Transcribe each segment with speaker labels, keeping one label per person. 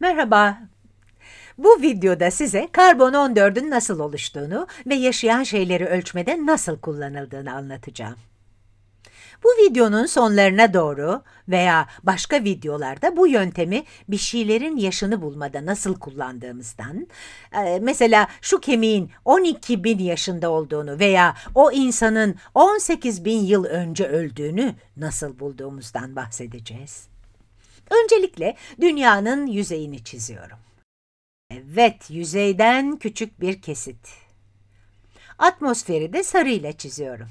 Speaker 1: Merhaba. Bu videoda size karbon 14'ün nasıl oluştuğunu ve yaşayan şeyleri ölçmede nasıl kullanıldığını anlatacağım. Bu videonun sonlarına doğru veya başka videolarda bu yöntemi bir şeylerin yaşını bulmada nasıl kullandığımızdan, e, mesela şu kemiğin 12 bin yaşında olduğunu veya o insanın 18 bin yıl önce öldüğünü nasıl bulduğumuzdan bahsedeceğiz. Öncelikle dünyanın yüzeyini çiziyorum. Evet, yüzeyden küçük bir kesit. Atmosferi de sarıyla çiziyorum.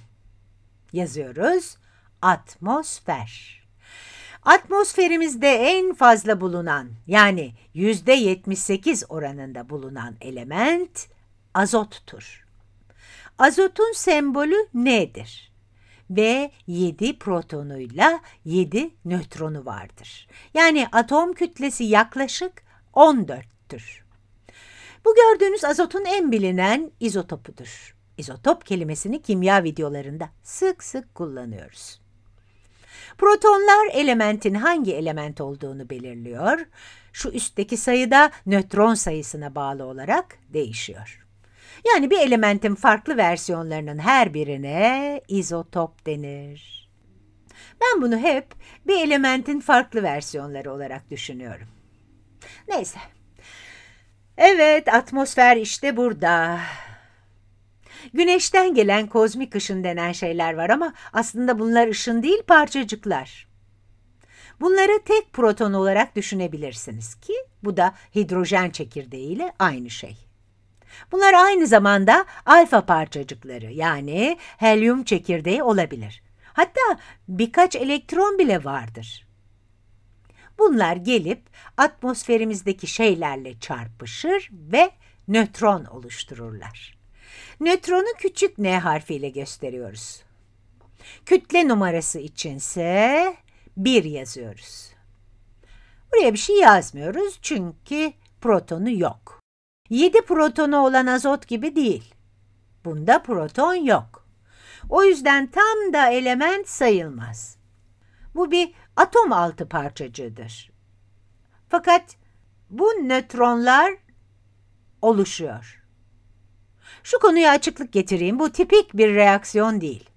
Speaker 1: Yazıyoruz, atmosfer. Atmosferimizde en fazla bulunan, yani yüzde %78 oranında bulunan element azottur. Azotun sembolü nedir? ve 7 protonuyla 7 nötronu vardır. Yani atom kütlesi yaklaşık 14'tür. Bu gördüğünüz azotun en bilinen izotopudur. İzotop kelimesini kimya videolarında sık sık kullanıyoruz. Protonlar elementin hangi element olduğunu belirliyor. Şu üstteki sayıda nötron sayısına bağlı olarak değişiyor. Yani bir elementin farklı versiyonlarının her birine izotop denir. Ben bunu hep bir elementin farklı versiyonları olarak düşünüyorum. Neyse. Evet, atmosfer işte burada. Güneşten gelen kozmik ışın denen şeyler var ama aslında bunlar ışın değil parçacıklar. Bunları tek proton olarak düşünebilirsiniz ki bu da hidrojen çekirdeği ile aynı şey. Bunlar aynı zamanda alfa parçacıkları yani helyum çekirdeği olabilir. Hatta birkaç elektron bile vardır. Bunlar gelip atmosferimizdeki şeylerle çarpışır ve nötron oluştururlar. Nötronu küçük n harfiyle gösteriyoruz. Kütle numarası içinse 1 yazıyoruz. Buraya bir şey yazmıyoruz çünkü protonu yok. 7 protonu olan azot gibi değil. Bunda proton yok. O yüzden tam da element sayılmaz. Bu bir atom altı parçacıdır. Fakat bu nötronlar oluşuyor. Şu konuya açıklık getireyim. Bu tipik bir reaksiyon değil.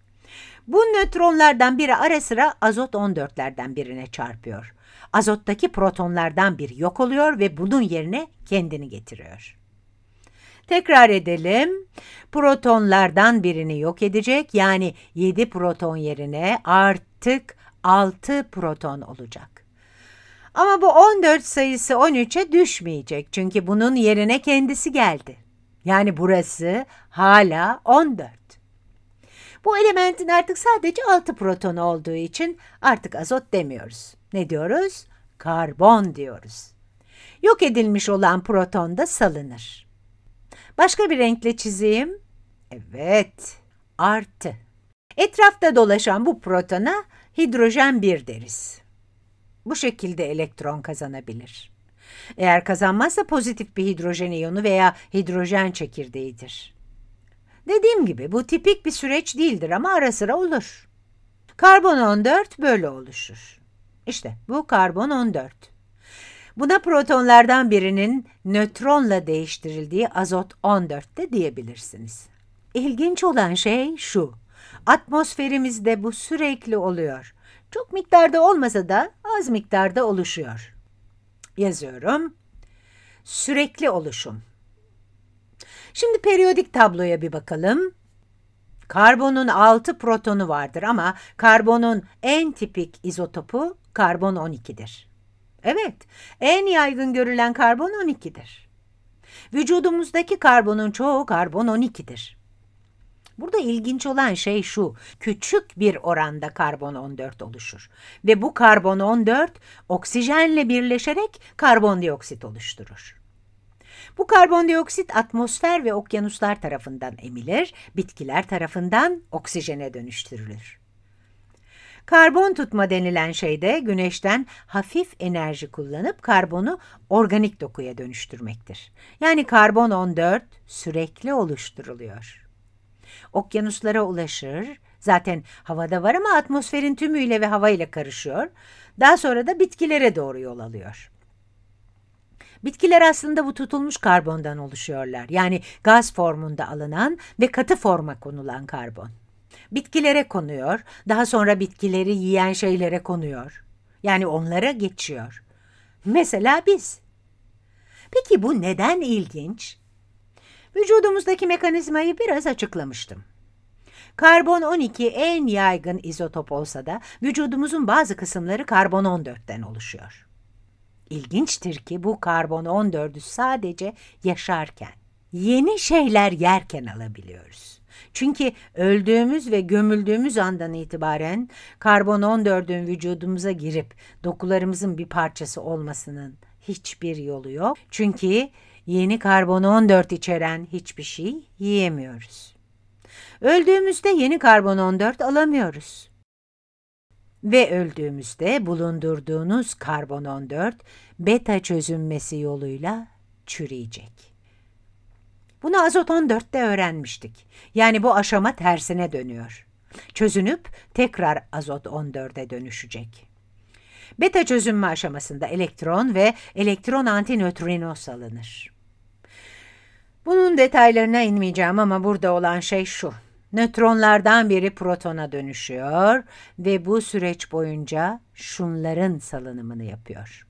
Speaker 1: Bu nötronlardan biri ara sıra azot 14'lerden birine çarpıyor. Azottaki protonlardan biri yok oluyor ve bunun yerine kendini getiriyor. Tekrar edelim. Protonlardan birini yok edecek yani 7 proton yerine artık 6 proton olacak. Ama bu 14 sayısı 13'e düşmeyecek çünkü bunun yerine kendisi geldi. Yani burası hala 14. Bu elementin artık sadece 6 proton olduğu için artık azot demiyoruz. Ne diyoruz? Karbon diyoruz. Yok edilmiş olan proton da salınır. Başka bir renkle çizeyim. Evet, artı. Etrafta dolaşan bu protona hidrojen 1 deriz. Bu şekilde elektron kazanabilir. Eğer kazanmazsa pozitif bir hidrojen iyonu veya hidrojen çekirdeğidir. Dediğim gibi bu tipik bir süreç değildir ama ara sıra olur. Karbon 14 böyle oluşur. İşte bu karbon 14. Buna protonlardan birinin nötronla değiştirildiği azot 14 de diyebilirsiniz. İlginç olan şey şu. Atmosferimizde bu sürekli oluyor. Çok miktarda olmasa da az miktarda oluşuyor. Yazıyorum. Sürekli oluşum. Şimdi periyodik tabloya bir bakalım. Karbonun 6 protonu vardır ama karbonun en tipik izotopu karbon 12'dir. Evet, en yaygın görülen karbon 12'dir. Vücudumuzdaki karbonun çoğu karbon 12'dir. Burada ilginç olan şey şu, küçük bir oranda karbon 14 oluşur ve bu karbon 14 oksijenle birleşerek karbondioksit oluşturur. Bu karbondioksit atmosfer ve okyanuslar tarafından emilir, bitkiler tarafından oksijene dönüştürülür. Karbon tutma denilen şey de güneşten hafif enerji kullanıp karbonu organik dokuya dönüştürmektir. Yani karbon 14 sürekli oluşturuluyor. Okyanuslara ulaşır, zaten havada var ama atmosferin tümüyle ve havayla karışıyor. Daha sonra da bitkilere doğru yol alıyor. Bitkiler aslında bu tutulmuş karbondan oluşuyorlar. Yani gaz formunda alınan ve katı forma konulan karbon. Bitkilere konuyor, daha sonra bitkileri yiyen şeylere konuyor. Yani onlara geçiyor. Mesela biz. Peki bu neden ilginç? Vücudumuzdaki mekanizmayı biraz açıklamıştım. Karbon 12 en yaygın izotop olsa da vücudumuzun bazı kısımları karbon 14'ten oluşuyor. İlginçtir ki bu karbon 14'ü sadece yaşarken yeni şeyler yerken alabiliyoruz. Çünkü öldüğümüz ve gömüldüğümüz andan itibaren karbon 14'ün vücudumuza girip dokularımızın bir parçası olmasının hiçbir yolu yok. Çünkü yeni karbon 14 içeren hiçbir şey yiyemiyoruz. Öldüğümüzde yeni karbon 14 alamıyoruz. Ve öldüğümüzde bulundurduğunuz karbon 14 beta çözünmesi yoluyla çürüyecek. Bunu azot 14'te öğrenmiştik. Yani bu aşama tersine dönüyor. Çözünüp tekrar azot 14'e dönüşecek. Beta çözünme aşamasında elektron ve elektron antinötrino salınır. Bunun detaylarına inmeyeceğim ama burada olan şey şu. Nötronlardan biri protona dönüşüyor ve bu süreç boyunca şunların salınımını yapıyor.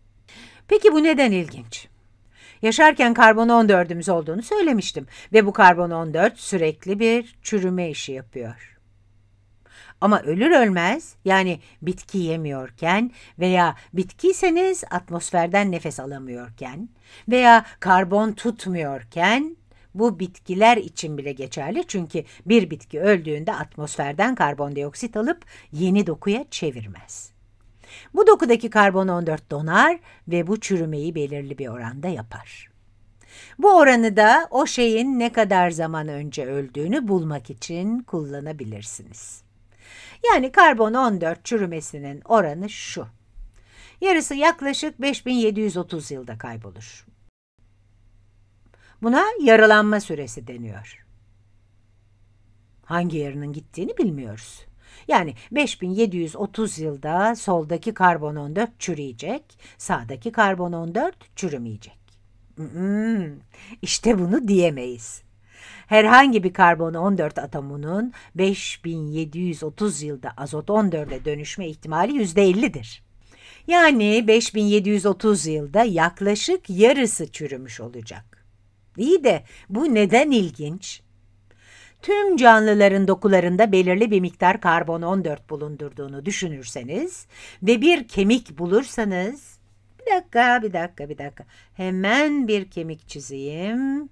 Speaker 1: Peki bu neden ilginç? Yaşarken karbon 14'ümüz olduğunu söylemiştim ve bu karbon 14 sürekli bir çürüme işi yapıyor. Ama ölür ölmez yani bitki yemiyorken veya bitkiyseniz atmosferden nefes alamıyorken veya karbon tutmuyorken bu bitkiler için bile geçerli çünkü bir bitki öldüğünde atmosferden karbondioksit alıp yeni dokuya çevirmez. Bu dokudaki karbon 14 donar ve bu çürümeyi belirli bir oranda yapar. Bu oranı da o şeyin ne kadar zaman önce öldüğünü bulmak için kullanabilirsiniz. Yani karbon 14 çürümesinin oranı şu. Yarısı yaklaşık 5730 yılda kaybolur. Buna yaralanma süresi deniyor. Hangi yarının gittiğini bilmiyoruz. Yani 5730 yılda soldaki karbon 14 çürüyecek, sağdaki karbon 14 çürümeyecek. Hmm, işte bunu diyemeyiz. Herhangi bir karbon 14 atomunun 5730 yılda azot 14'e dönüşme ihtimali %50'dir. Yani 5730 yılda yaklaşık yarısı çürümüş olacak. İyi de bu neden ilginç? tüm canlıların dokularında belirli bir miktar karbon 14 bulundurduğunu düşünürseniz ve bir kemik bulursanız bir dakika bir dakika bir dakika hemen bir kemik çizeyim.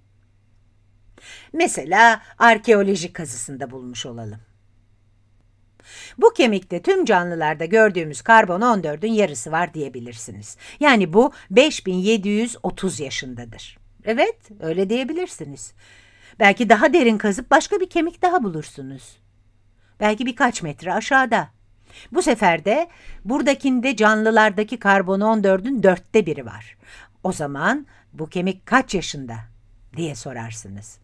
Speaker 1: Mesela arkeoloji kazısında bulmuş olalım. Bu kemikte tüm canlılarda gördüğümüz karbon 14'ün yarısı var diyebilirsiniz. Yani bu 5730 yaşındadır. Evet, öyle diyebilirsiniz. Belki daha derin kazıp başka bir kemik daha bulursunuz. Belki birkaç metre aşağıda. Bu sefer de buradakinde canlılardaki karbon 14'ün dörtte biri var. O zaman bu kemik kaç yaşında diye sorarsınız.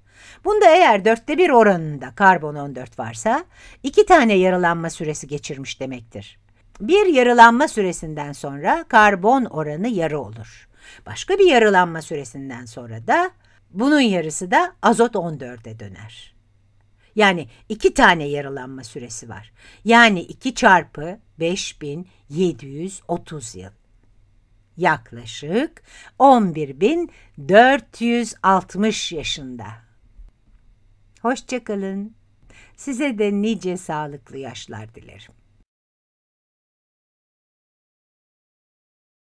Speaker 1: Bunda eğer dörtte bir oranında karbon 14 varsa iki tane yaralanma süresi geçirmiş demektir. Bir yarılanma süresinden sonra karbon oranı yarı olur. Başka bir yarılanma süresinden sonra da bunun yarısı da azot 14'e döner. Yani iki tane yaralanma süresi var. Yani 2 çarpı 5730 yıl. Yaklaşık 11460 yaşında. Hoşçakalın. Size de nice sağlıklı yaşlar dilerim.